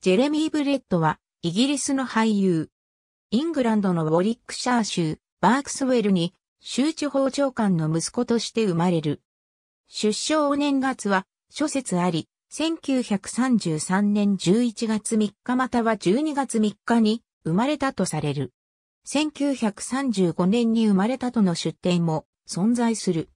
ジェレミー・ブレッドは、イギリスの俳優。イングランドのウォリックシャー州、バークスウェルに、州地方長官の息子として生まれる。出生年月は、諸説あり、1933年11月3日または12月3日に生まれたとされる。1935年に生まれたとの出典も存在する。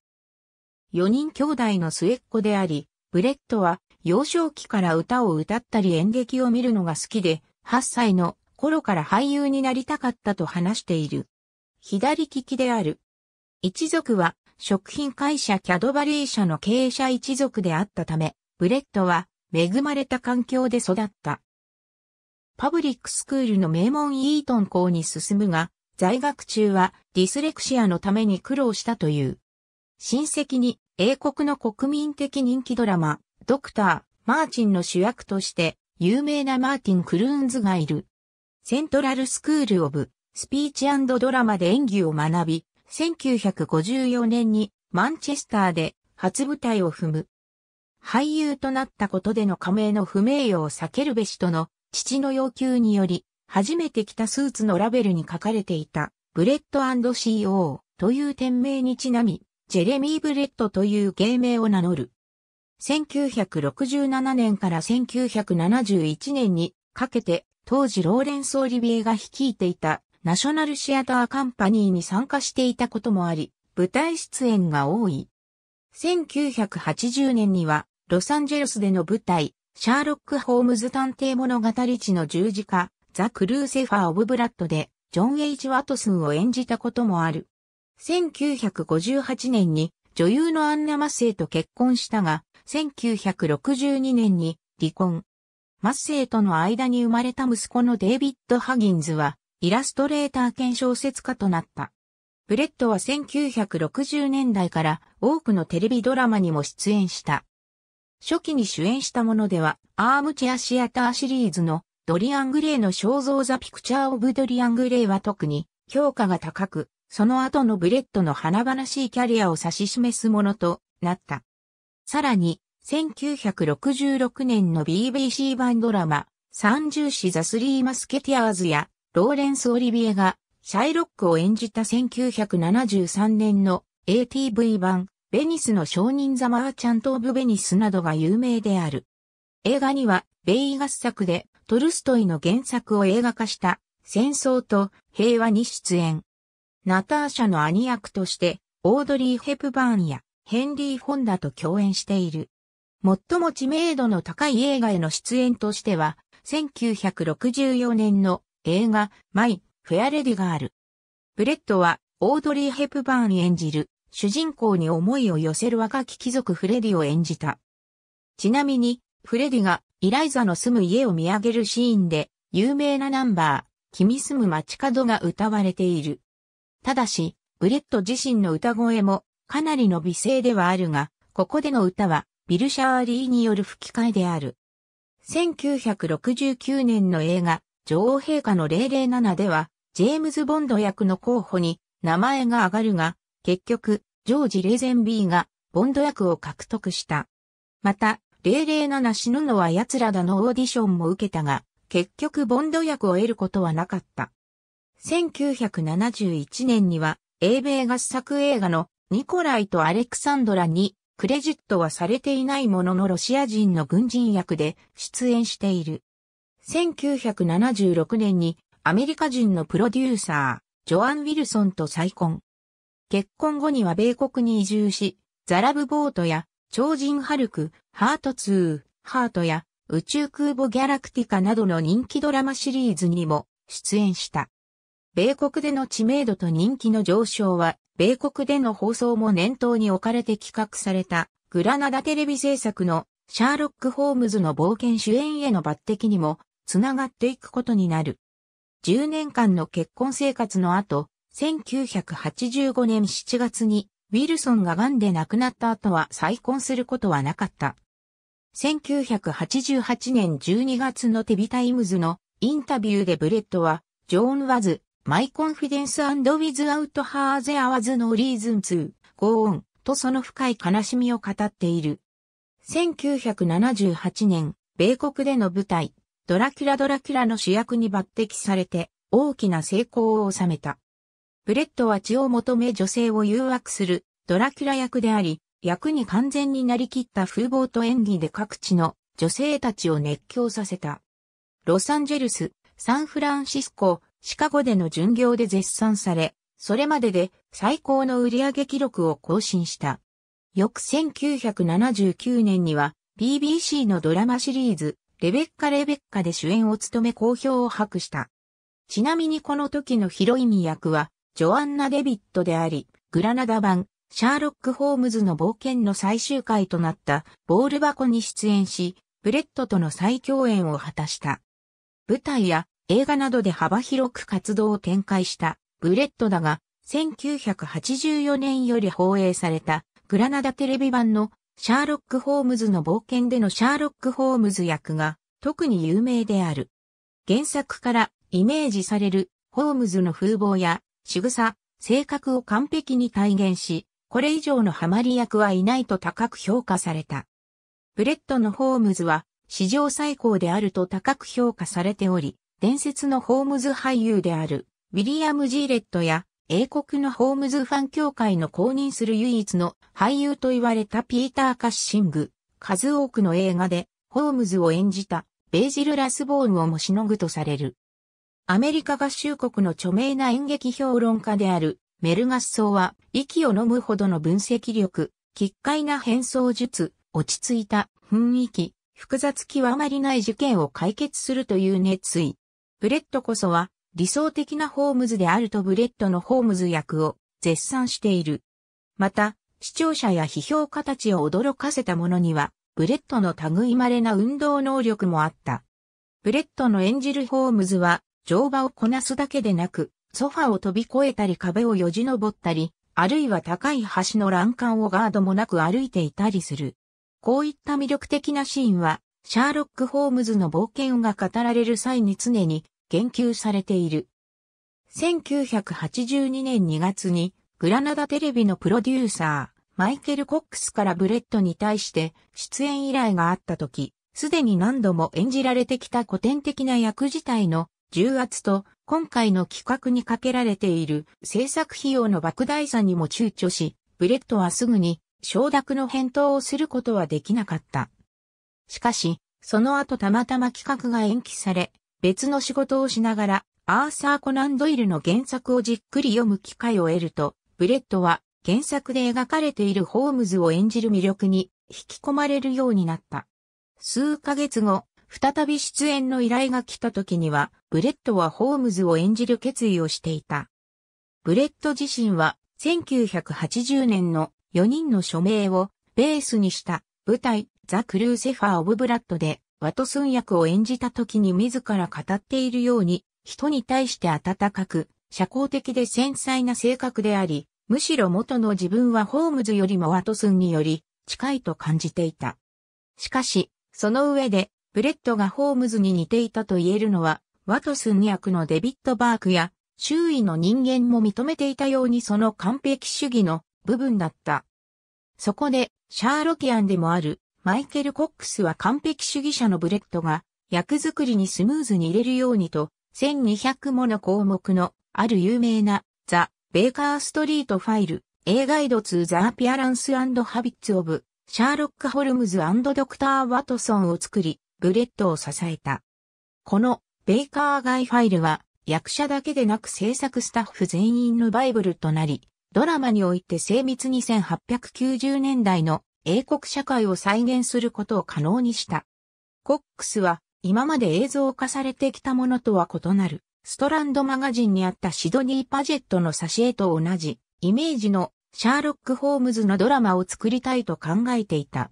4人兄弟の末っ子であり、ブレットは幼少期から歌を歌ったり演劇を見るのが好きで、8歳の頃から俳優になりたかったと話している。左利きである。一族は食品会社キャドバリー社の経営者一族であったため、ブレットは恵まれた環境で育った。パブリックスクールの名門イートン校に進むが、在学中はディスレクシアのために苦労したという。親戚に英国の国民的人気ドラマ、ドクター、マーチンの主役として有名なマーティン・クルーンズがいる。セントラルスクール・オブ・スピーチドラマで演技を学び、1954年にマンチェスターで初舞台を踏む。俳優となったことでの加盟の不名誉を避けるべしとの父の要求により、初めて着たスーツのラベルに書かれていたブレッド &CO という店名にちなみ、ジェレミー・ブレッドという芸名を名乗る。1967年から1971年にかけて、当時ローレンソー・リビエが率いていたナショナルシアターカンパニーに参加していたこともあり、舞台出演が多い。1980年には、ロサンゼルスでの舞台、シャーロック・ホームズ探偵物語地の十字架、ザ・クルーセファー・オブ・ブラッドで、ジョン・ H・ ワトスンを演じたこともある。1958年に女優のアンナ・マッセイと結婚したが、1962年に離婚。マッセイとの間に生まれた息子のデイビッド・ハギンズは、イラストレーター兼小説家となった。ブレットは1960年代から多くのテレビドラマにも出演した。初期に主演したものでは、アームチェアシアターシリーズのドリアン・グレイの肖像ザ・ピクチャー・オブ・ドリアン・グレイは特に評価が高く、その後のブレットの華々しいキャリアを指し示すものとなった。さらに、1966年の BBC 版ドラマ、三重視ザ・スリー・マスケティアーズや、ローレンス・オリビエが、シャイロックを演じた1973年の ATV 版、ベニスの商人ザ・マーチャント・オブ・ベニスなどが有名である。映画には、ベガ合作で、トルストイの原作を映画化した、戦争と平和に出演。ナターシャの兄役として、オードリー・ヘプバーンや、ヘンリー・ホンダと共演している。最も知名度の高い映画への出演としては、1964年の映画、マイ・フェアレディがある。ブレットは、オードリー・ヘプバーン演じる、主人公に思いを寄せる若き貴族フレディを演じた。ちなみに、フレディがイライザの住む家を見上げるシーンで、有名なナンバー、君住む街角が歌われている。ただし、ブレット自身の歌声もかなりの美声ではあるが、ここでの歌はビル・シャーリーによる吹き替えである。1969年の映画、女王陛下の007では、ジェームズ・ボンド役の候補に名前が挙がるが、結局、ジョージ・レゼンビーがボンド役を獲得した。また、007死ぬのは奴らだのオーディションも受けたが、結局ボンド役を得ることはなかった。1971年には、英米合作映画のニコライとアレクサンドラにクレジットはされていないもののロシア人の軍人役で出演している。1976年にアメリカ人のプロデューサー、ジョアン・ウィルソンと再婚。結婚後には米国に移住し、ザラブボートや超人ハルク、ハート2、ハートや宇宙空母ギャラクティカなどの人気ドラマシリーズにも出演した。米国での知名度と人気の上昇は、米国での放送も念頭に置かれて企画された、グラナダテレビ制作のシャーロック・ホームズの冒険主演への抜擢にも、つながっていくことになる。10年間の結婚生活の後、1985年7月に、ウィルソンが癌で亡くなった後は再婚することはなかった。1988年12月のテビタイムズのインタビューでブレッドは、ジョーン・ワズ、My Confidence and Without Her There Was No Reason to Go On とその深い悲しみを語っている。1978年、米国での舞台、ドラキュラドラキュラの主役に抜擢されて、大きな成功を収めた。ブレットは血を求め女性を誘惑するドラキュラ役であり、役に完全になりきった風貌と演技で各地の女性たちを熱狂させた。ロサンェルス、サンフランシスコ、シカゴでの巡業で絶賛され、それまでで最高の売上記録を更新した。翌1979年には BBC のドラマシリーズ、レベッカ・レベッカで主演を務め好評を博した。ちなみにこの時のヒロイン役は、ジョアンナ・デビットであり、グラナダ版、シャーロック・ホームズの冒険の最終回となった、ボール箱に出演し、ブレットとの再共演を果たした。舞台や映画などで幅広く活動を展開したブレットだが、1984年より放映されたグラナダテレビ版のシャーロック・ホームズの冒険でのシャーロック・ホームズ役が特に有名である。原作からイメージされるホームズの風貌や仕草、性格を完璧に体現し、これ以上のハマり役はいないと高く評価された。ブレットのホームズは史上最高であると高く評価されており、伝説のホームズ俳優である、ウィリアム・ジーレットや、英国のホームズファン協会の公認する唯一の俳優と言われたピーター・カッシング。数多くの映画で、ホームズを演じた、ベージル・ラスボーンをもしのぐとされる。アメリカ合衆国の著名な演劇評論家である、メルガッソーは、息を飲むほどの分析力、奇怪な変装術、落ち着いた雰囲気、複雑極まりない事件を解決するという熱意、ブレットこそは理想的なホームズであるとブレットのホームズ役を絶賛している。また、視聴者や批評家たちを驚かせたものには、ブレットの類まれな運動能力もあった。ブレットの演じるホームズは、乗馬をこなすだけでなく、ソファを飛び越えたり壁をよじ登ったり、あるいは高い橋の欄干をガードもなく歩いていたりする。こういった魅力的なシーンは、シャーロック・ホームズの冒険が語られる際に常に言及されている。1982年2月にグラナダテレビのプロデューサー、マイケル・コックスからブレットに対して出演依頼があった時、すでに何度も演じられてきた古典的な役自体の重圧と今回の企画にかけられている制作費用の莫大さにも躊躇し、ブレットはすぐに承諾の返答をすることはできなかった。しかし、その後たまたま企画が延期され、別の仕事をしながら、アーサー・コナン・ドイルの原作をじっくり読む機会を得ると、ブレットは原作で描かれているホームズを演じる魅力に引き込まれるようになった。数ヶ月後、再び出演の依頼が来た時には、ブレットはホームズを演じる決意をしていた。ブレット自身は、1980年の4人の署名をベースにした舞台ザ・クルーセファー・オブ・ブラッドでワトソン役を演じた時に自ら語っているように、人に対して温かく、社交的で繊細な性格であり、むしろ元の自分はホームズよりもワトスンにより近いと感じていた。しかし、その上で、ブレットがホームズに似ていたと言えるのは、ワトソン役のデビット・バークや、周囲の人間も認めていたようにその完璧主義の部分だった。そこで、シャーロキアンでもある、マイケル・コックスは完璧主義者のブレットが役作りにスムーズに入れるようにと、1200もの項目のある有名なザ・ベーカーストリートファイル、A ガイドツーザ・アピアランスハビッツ・オブ・シャーロック・ホルムズドクター・ワトソンを作り、ブレットを支えた。このベイカーガイファイルは役者だけでなく制作スタッフ全員のバイブルとなり、ドラマにおいて精密に1890年代の英国社会を再現することを可能にした。コックスは今まで映像化されてきたものとは異なる、ストランドマガジンにあったシドニー・パジェットの挿絵と同じ、イメージのシャーロック・ホームズのドラマを作りたいと考えていた。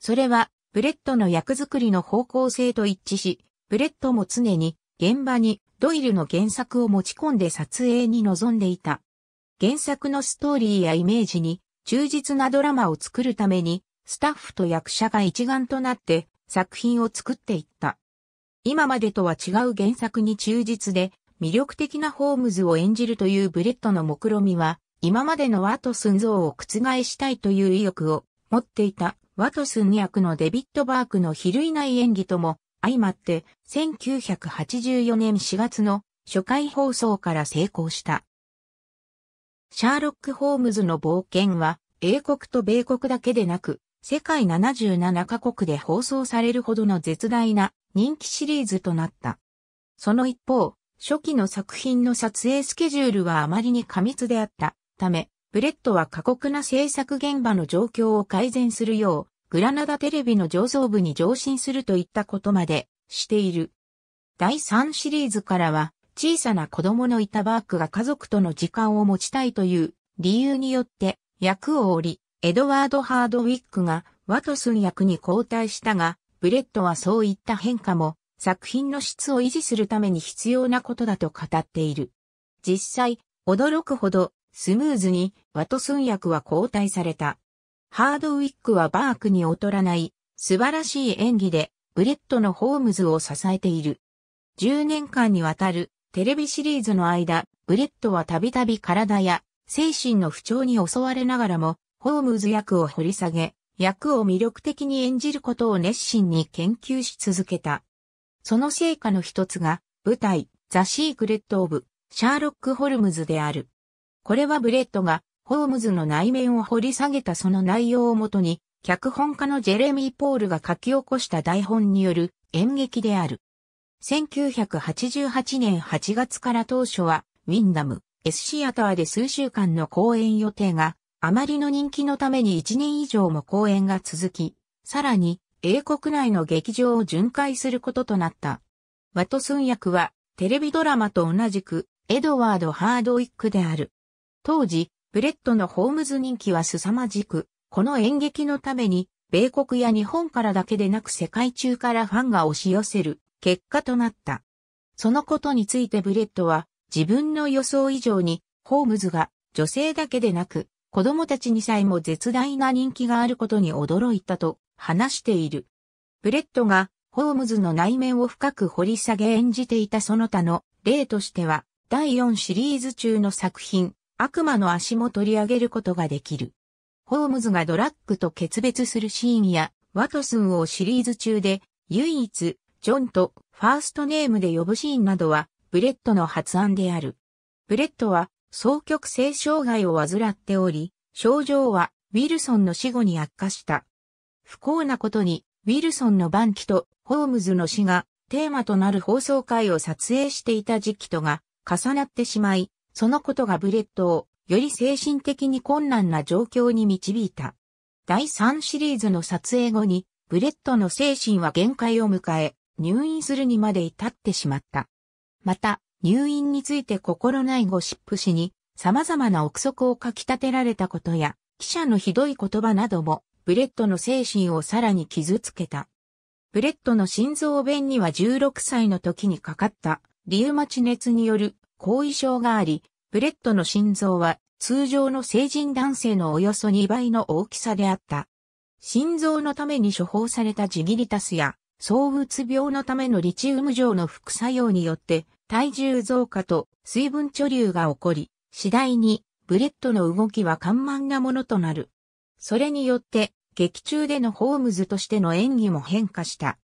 それは、ブレットの役作りの方向性と一致し、ブレットも常に現場にドイルの原作を持ち込んで撮影に臨んでいた。原作のストーリーやイメージに忠実なドラマを作るために、スタッフと役者が一丸となって作品を作っていった。今までとは違う原作に忠実で、魅力的なホームズを演じるというブレットの目論みは、今までのワトスン像を覆したいという意欲を持っていたワトスン役のデビッド・バークの比類ない演技とも相まって1984年4月の初回放送から成功した。シャーロック・ホームズの冒険は、英国と米国だけでなく、世界77カ国で放送されるほどの絶大な人気シリーズとなった。その一方、初期の作品の撮影スケジュールはあまりに過密であったため、ブレットは過酷な制作現場の状況を改善するよう、グラナダテレビの上層部に上申するといったことまでしている。第3シリーズからは、小さな子供のいたバークが家族との時間を持ちたいという理由によって役を降り、エドワード・ハードウィックがワトスン役に交代したが、ブレットはそういった変化も作品の質を維持するために必要なことだと語っている。実際、驚くほどスムーズにワトスン役は交代された。ハードウィックはバークに劣らない素晴らしい演技でブレットのホームズを支えている。10年間にわたるテレビシリーズの間、ブレットはたびたび体や精神の不調に襲われながらも、ホームズ役を掘り下げ、役を魅力的に演じることを熱心に研究し続けた。その成果の一つが、舞台、ザ・シークレット・オブ・シャーロック・ホルムズである。これはブレットが、ホームズの内面を掘り下げたその内容をもとに、脚本家のジェレミー・ポールが書き起こした台本による演劇である。1988年8月から当初は、ウィンダム、S シアターで数週間の公演予定が、あまりの人気のために1年以上も公演が続き、さらに、英国内の劇場を巡回することとなった。ワトスン役は、テレビドラマと同じく、エドワード・ハードウィックである。当時、ブレットのホームズ人気は凄まじく、この演劇のために、米国や日本からだけでなく世界中からファンが押し寄せる、結果となった。そのことについてブレットは自分の予想以上にホームズが女性だけでなく子供たちにさえも絶大な人気があることに驚いたと話している。ブレットがホームズの内面を深く掘り下げ演じていたその他の例としては第4シリーズ中の作品悪魔の足も取り上げることができる。ホームズがドラッグと決別するシーンやワトスンをシリーズ中で唯一ジョンとファーストネームで呼ぶシーンなどは、ブレットの発案である。ブレットは、双極性障害を患っており、症状は、ウィルソンの死後に悪化した。不幸なことに、ウィルソンの晩期とホームズの死がテーマとなる放送回を撮影していた時期とが重なってしまい、そのことがブレットをより精神的に困難な状況に導いた。第3シリーズの撮影後に、ブレットの精神は限界を迎え、入院するにまで至ってしまった。また、入院について心ないゴシップ誌に様々な憶測を書き立てられたことや、記者のひどい言葉なども、ブレットの精神をさらに傷つけた。ブレットの心臓弁には16歳の時にかかったリウマチ熱による後遺症があり、ブレットの心臓は通常の成人男性のおよそ2倍の大きさであった。心臓のために処方されたジギリタスや躁うつ病のためのリチウム錠の副作用によって体重増加と水分貯留が起こり、次第にブレットの動きは緩慢なものとなる。それによって劇中でのホームズとしての演技も変化した。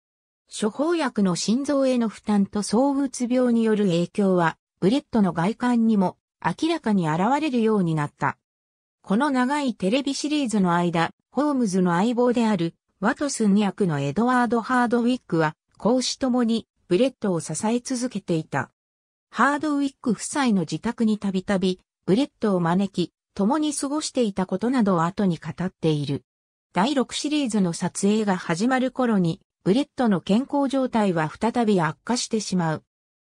処方薬の心臓への負担と躁うつ病による影響は、ブレットの外観にも明らかに現れるようになった。この長いテレビシリーズの間、ホームズの相棒であるワトスン役のエドワード・ハードウィックは、公私ともにブレットを支え続けていた。ハードウィック夫妻の自宅にたびたび、ブレットを招き、共に過ごしていたことなどを後に語っている。第6シリーズの撮影が始まる頃に、ブレットの健康状態は再び悪化してしまう。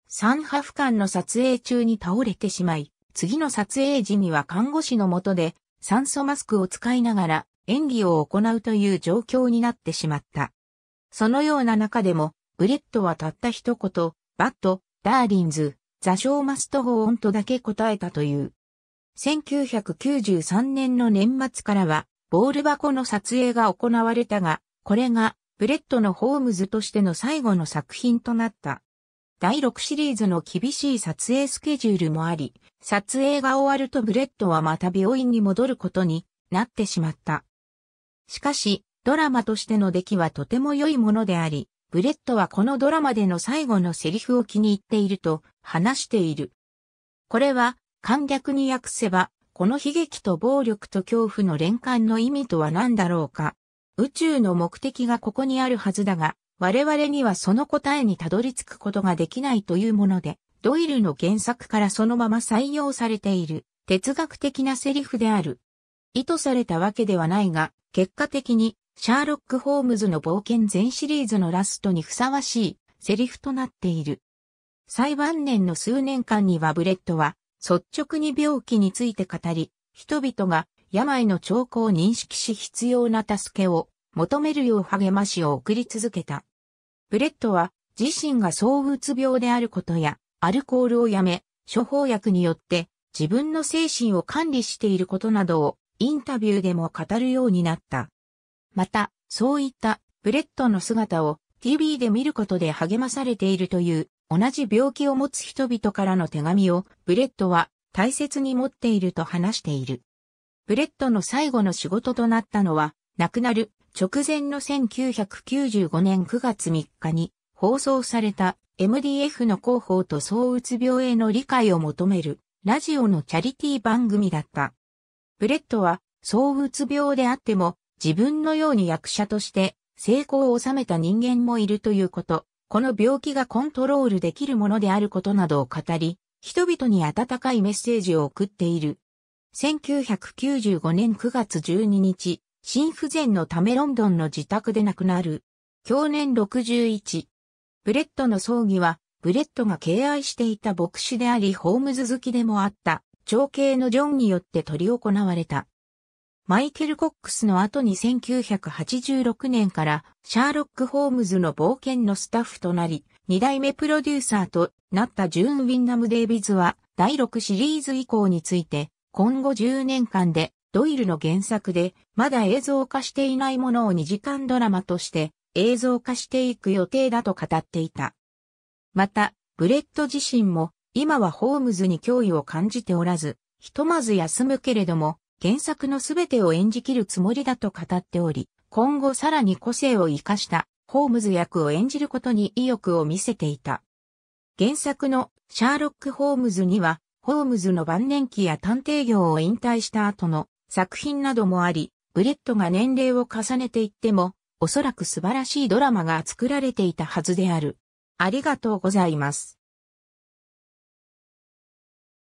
三波フ間の撮影中に倒れてしまい、次の撮影時には看護師のもとで酸素マスクを使いながら演技を行うという状況になってしまった。そのような中でも、ブレットはたった一言、バット、ダーリンズ、座礁マスト・ホーンとだけ答えたという。1993年の年末からは、ボール箱の撮影が行われたが、これが、ブレットのホームズとしての最後の作品となった。第6シリーズの厳しい撮影スケジュールもあり、撮影が終わるとブレットはまた病院に戻ることになってしまった。しかし、ドラマとしての出来はとても良いものであり、ブレットはこのドラマでの最後のセリフを気に入っていると話している。これは、簡略に訳せば、この悲劇と暴力と恐怖の連関の意味とは何だろうか。宇宙の目的がここにあるはずだが、我々にはその答えにたどり着くことができないというもので、ドイルの原作からそのまま採用されている哲学的なセリフである。意図されたわけではないが、結果的にシャーロック・ホームズの冒険全シリーズのラストにふさわしいセリフとなっている。最晩年の数年間にはブレットは率直に病気について語り、人々が病の兆候を認識し必要な助けを求めるよう励ましを送り続けた。ブレットは自身が躁うつ病であることやアルコールをやめ、処方薬によって自分の精神を管理していることなどをインタビューでも語るようになった。また、そういったブレットの姿を TV で見ることで励まされているという同じ病気を持つ人々からの手紙をブレットは大切に持っていると話している。ブレットの最後の仕事となったのは亡くなる直前の1995年9月3日に放送された MDF の広報と躁うつ病への理解を求めるラジオのチャリティ番組だった。ブレットは、総ううつ病であっても、自分のように役者として成功を収めた人間もいるということ、この病気がコントロールできるものであることなどを語り、人々に温かいメッセージを送っている。1995年9月12日、心不全のためロンドンの自宅で亡くなる。去年61。ブレットの葬儀は、ブレットが敬愛していた牧師でありホームズ好きでもあった長兄のジョンによって執り行われた。マイケル・コックスの後に1986年からシャーロック・ホームズの冒険のスタッフとなり、二代目プロデューサーとなったジューン・ウィンナム・デイビズは第6シリーズ以降について今後10年間でドイルの原作でまだ映像化していないものを2時間ドラマとして映像化していく予定だと語っていた。また、ブレット自身も今はホームズに脅威を感じておらず、ひとまず休むけれども、原作のすべてを演じきるつもりだと語っており、今後さらに個性を活かしたホームズ役を演じることに意欲を見せていた。原作のシャーロック・ホームズには、ホームズの晩年期や探偵業を引退した後の作品などもあり、ブレットが年齢を重ねていっても、おそらく素晴らしいドラマが作られていたはずである。ありがとうございます。